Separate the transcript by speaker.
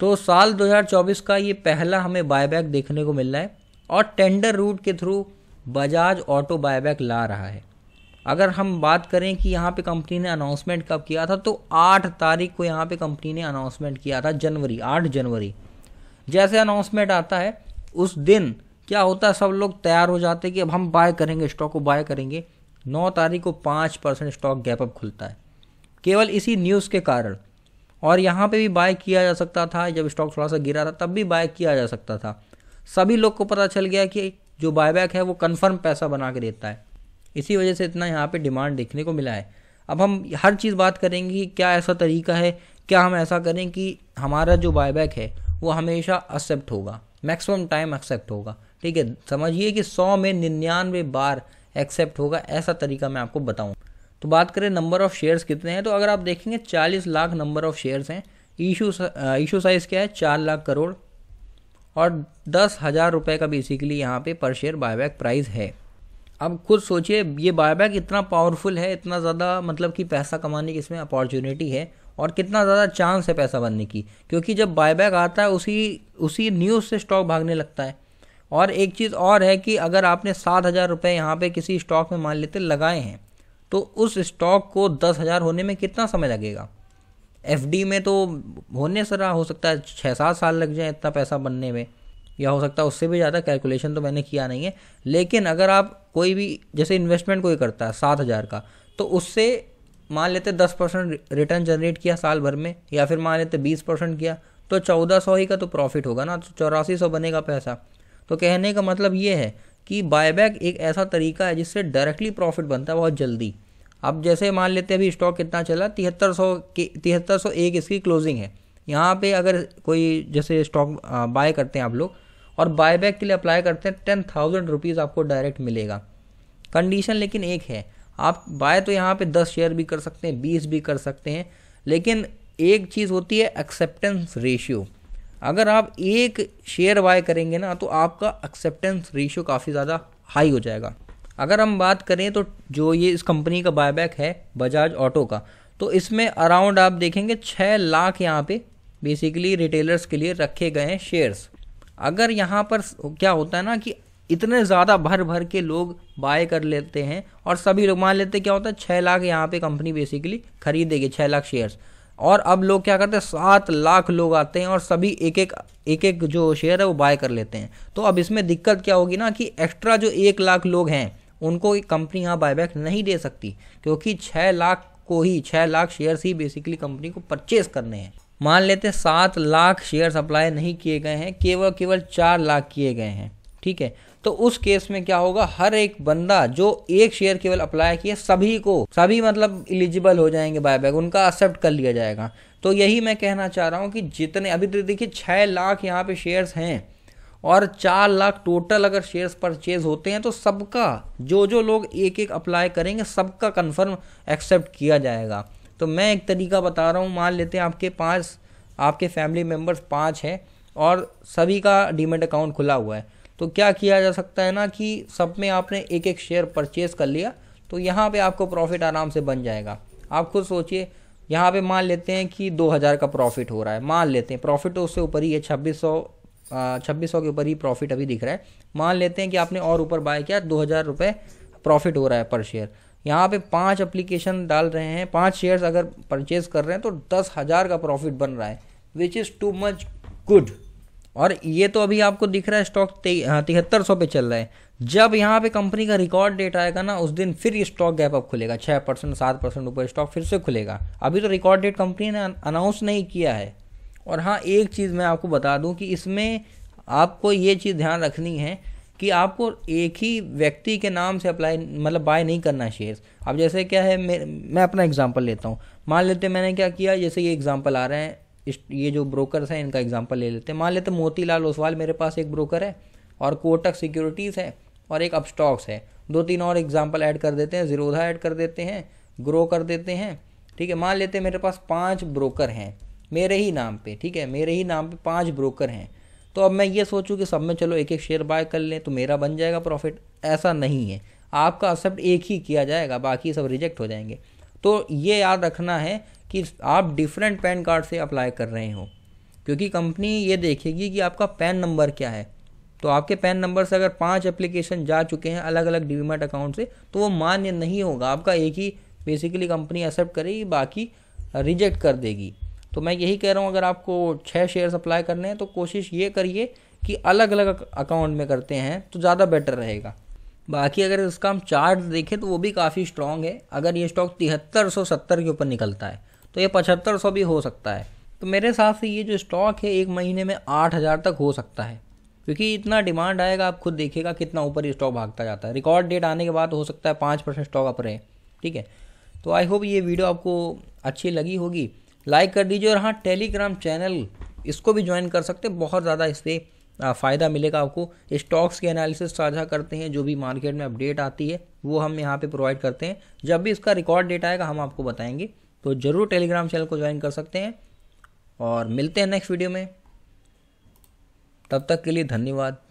Speaker 1: तो साल 2024 का ये पहला हमें बायबैक देखने को मिल रहा है और टेंडर रूट के थ्रू बजाज ऑटो बायबैक ला रहा है अगर हम बात करें कि यहाँ पे कंपनी ने अनाउंसमेंट कब किया था तो आठ तारीख को यहाँ पे कंपनी ने अनाउंसमेंट किया था जनवरी आठ जनवरी जैसे अनाउंसमेंट आता है उस दिन क्या होता है सब लोग तैयार हो जाते हैं कि अब हम बाय करेंगे स्टॉक को बाय करेंगे नौ तारीख को पाँच परसेंट स्टॉक गैप अप खुलता है केवल इसी न्यूज़ के कारण और यहाँ पे भी बाय किया जा सकता था जब स्टॉक थोड़ा सा गिरा था तब भी बाय किया जा सकता था सभी लोग को पता चल गया कि जो बायबैक है वो कन्फर्म पैसा बना के देता है इसी वजह से इतना यहाँ पर डिमांड देखने को मिला है अब हम हर चीज़ बात करेंगे कि क्या ऐसा तरीका है क्या हम ऐसा करें कि हमारा जो बायबैक है वो हमेशा एक्सेप्ट होगा मैक्सिमम टाइम एक्सेप्ट होगा ठीक है समझिए कि सौ में निन्यानवे बार एक्सेप्ट होगा ऐसा तरीका मैं आपको बताऊँ तो बात करें नंबर ऑफ शेयर्स कितने हैं तो अगर आप देखेंगे चालीस लाख नंबर ऑफ शेयर्स हैं ईशू ईशू साइज़ क्या है चार लाख करोड़ और दस हज़ार रुपये का बेसिकली यहाँ पे पर शेयर बायबैक प्राइस है अब खुद सोचिए ये बायबैक इतना पावरफुल है इतना ज़्यादा मतलब कि पैसा कमाने की इसमें अपॉर्चुनिटी है और कितना ज़्यादा चांस है पैसा बनने की क्योंकि जब बायबैक आता है उसी उसी न्यूज़ से स्टॉक भागने लगता है और एक चीज़ और है कि अगर आपने सात हज़ार रुपये यहाँ पर किसी स्टॉक में मान लेते लगाए हैं तो उस स्टॉक को दस हज़ार होने में कितना समय लगेगा एफ में तो होने सरा हो सकता है छः सात साल लग जाए इतना पैसा बनने में या हो सकता है उससे भी ज़्यादा कैलकुलेशन तो मैंने किया नहीं है लेकिन अगर आप कोई भी जैसे इन्वेस्टमेंट कोई करता है सात हज़ार का तो उससे मान लेते दस परसेंट रिटर्न जनरेट किया साल भर में या फिर मान लेते बीस परसेंट किया तो चौदह सौ ही का तो प्रॉफिट होगा ना तो चौरासी सौ बनेगा पैसा तो कहने का मतलब ये है कि बायबैक एक ऐसा तरीका है जिससे डायरेक्टली प्रॉफिट बनता है बहुत जल्दी अब जैसे मान लेते हैं अभी स्टॉक कितना चला तिहत्तर सौ तिहत्तर सौ एक इसकी क्लोजिंग है यहाँ पे अगर कोई जैसे स्टॉक बाय करते हैं आप लोग और बाय बैक के लिए अप्लाई करते हैं टेन थाउजेंड रुपीज़ आपको डायरेक्ट मिलेगा कंडीशन लेकिन एक है आप बाय तो यहाँ पे दस शेयर भी कर सकते हैं बीस भी कर सकते हैं लेकिन एक चीज़ होती है एक्सेप्टेंस रेशियो अगर आप एक शेयर बाय करेंगे ना तो आपका एक्सेप्टेंस रेशियो काफ़ी ज़्यादा हाई हो जाएगा अगर हम बात करें तो जो ये इस कंपनी का बायबैक है बजाज ऑटो का तो इसमें अराउंड आप देखेंगे छः लाख यहाँ पे बेसिकली रिटेलर्स के लिए रखे गए हैं शेयर्स अगर यहाँ पर क्या होता है ना कि इतने ज़्यादा भर भर के लोग बाय कर लेते हैं और सभी लोग मान लेते क्या होता है छः लाख यहाँ पे कंपनी बेसिकली खरीदेगी छः लाख शेयर्स और अब लोग क्या करते हैं सात लाख लोग आते हैं और सभी एक एक एक एक जो शेयर है वो बाय कर लेते हैं तो अब इसमें दिक्कत क्या होगी ना कि एक्स्ट्रा जो एक लाख लोग हैं उनको कंपनी यहाँ बायबैक नहीं दे सकती क्योंकि छः लाख को ही छः लाख शेयर्स ही बेसिकली कंपनी को परचेज करने हैं मान लेते सात लाख शेयर सप्लाई नहीं किए गए हैं केवल केवल चार लाख किए गए हैं ठीक है तो उस केस में क्या होगा हर एक बंदा जो एक शेयर केवल अप्लाई किए सभी को सभी मतलब एलिजिबल हो जाएंगे बायबैक उनका एक्सेप्ट कर लिया जाएगा तो यही मैं कहना चाह रहा हूँ कि जितने अभी तो देखिए छः लाख यहाँ पे शेयर्स हैं और चार लाख टोटल अगर शेयर्स परचेज होते हैं तो सबका जो जो लोग एक एक अप्लाई करेंगे सबका कंफर्म एक्सेप्ट किया जाएगा तो मैं एक तरीका बता रहा हूँ मान लेते हैं आपके पाँच आपके फैमिली मेम्बर्स पाँच हैं और सभी का डीमेट अकाउंट खुला हुआ है तो क्या किया जा सकता है ना कि सब में आपने एक एक शेयर परचेज कर लिया तो यहाँ पे आपको प्रॉफिट आराम से बन जाएगा आप खुद सोचिए यहाँ पे मान लेते हैं कि 2000 का प्रॉफिट हो रहा है मान लेते हैं प्रॉफिट तो उससे ऊपर ही है छब्बीस छब्बीस सौ के ऊपर ही प्रॉफिट अभी दिख रहा है मान लेते हैं कि आपने और ऊपर बाय किया दो हज़ार रुपये प्रॉफिट हो रहा है पर शेयर यहाँ पे पांच एप्लीकेशन डाल रहे हैं पांच शेयर्स अगर परचेज कर रहे हैं तो दस हज़ार का प्रॉफिट बन रहा है which is too much good और ये तो अभी आपको दिख रहा है स्टॉक तिहत्तर सौ पे चल रहा है जब यहाँ पे कंपनी का रिकॉर्ड डेट आएगा ना उस दिन फिर ये स्टॉक गैप अप खुलेगा छः परसेंट सात परसेंट ऊपर स्टॉक फिर से खुलेगा अभी तो रिकॉर्ड डेट कंपनी ने अनाउंस नहीं किया है और हाँ एक चीज़ मैं आपको बता दूं कि इसमें आपको ये चीज़ ध्यान रखनी है कि आपको एक ही व्यक्ति के नाम से अप्लाई मतलब बाय नहीं करना शेयर्स अब जैसे क्या है मैं मैं अपना एग्जांपल लेता हूँ मान लेते मैंने क्या किया जैसे ये एग्जांपल आ रहे हैं इस ये जो ब्रोकर्स हैं इनका एग्जांपल ले लेते हैं मान लेते मोतीलाल ओसवाल मेरे पास एक ब्रोकर है और कोटक सिक्योरिटीज़ है और एक अपस्टॉक्स है दो तीन और एग्जाम्पल ऐड कर देते हैं जीरोधा ऐड कर देते हैं ग्रो कर देते हैं ठीक है मान लेते मेरे पास पाँच ब्रोकर हैं मेरे ही नाम पे ठीक है मेरे ही नाम पे पांच ब्रोकर हैं तो अब मैं ये सोचूं कि सब में चलो एक एक शेयर बाय कर लें तो मेरा बन जाएगा प्रॉफिट ऐसा नहीं है आपका एक्सेप्ट एक ही किया जाएगा बाकी सब रिजेक्ट हो जाएंगे तो ये याद रखना है कि आप डिफरेंट पैन कार्ड से अप्लाई कर रहे हो क्योंकि कंपनी ये देखेगी कि आपका पैन नंबर क्या है तो आपके पैन नंबर से अगर पांच एप्लीकेशन जा चुके हैं अलग अलग डीमैट अकाउंट से तो वो मान्य नहीं होगा आपका एक ही बेसिकली कंपनी एक्सेप्ट करेगी बाकी रिजेक्ट कर देगी तो मैं यही कह रहा हूँ अगर आपको छः शेयर अप्लाई करने हैं तो कोशिश ये करिए कि अलग अलग अकाउंट में करते हैं तो ज़्यादा बेटर रहेगा बाकी अगर इसका हम चार्ट देखें तो वो भी काफ़ी स्ट्रॉन्ग है अगर ये स्टॉक तिहत्तर सौ सत्तर के ऊपर निकलता है तो ये पचहत्तर सौ भी हो सकता है तो मेरे हिसाब से ये जो स्टॉक है एक महीने में आठ हज़ार तक हो सकता है क्योंकि इतना डिमांड आएगा आप खुद देखिएगा कितना ऊपर ये स्टॉक भागता जाता है रिकॉर्ड डेट आने के बाद हो सकता है पाँच परसेंट स्टॉक अप रहे ठीक है तो आई होप ये वीडियो आपको अच्छी लगी होगी लाइक कर दीजिए और हाँ टेलीग्राम चैनल इसको भी ज्वाइन कर सकते हैं बहुत ज़्यादा इससे फ़ायदा मिलेगा आपको स्टॉक्स के एनालिसिस साझा करते हैं जो भी मार्केट में अपडेट आती है वो हम यहाँ पे प्रोवाइड करते हैं जब भी इसका रिकॉर्ड डेट आएगा हम आपको बताएंगे तो ज़रूर टेलीग्राम चैनल को ज्वाइन कर सकते हैं और मिलते हैं नेक्स्ट वीडियो में तब तक के लिए धन्यवाद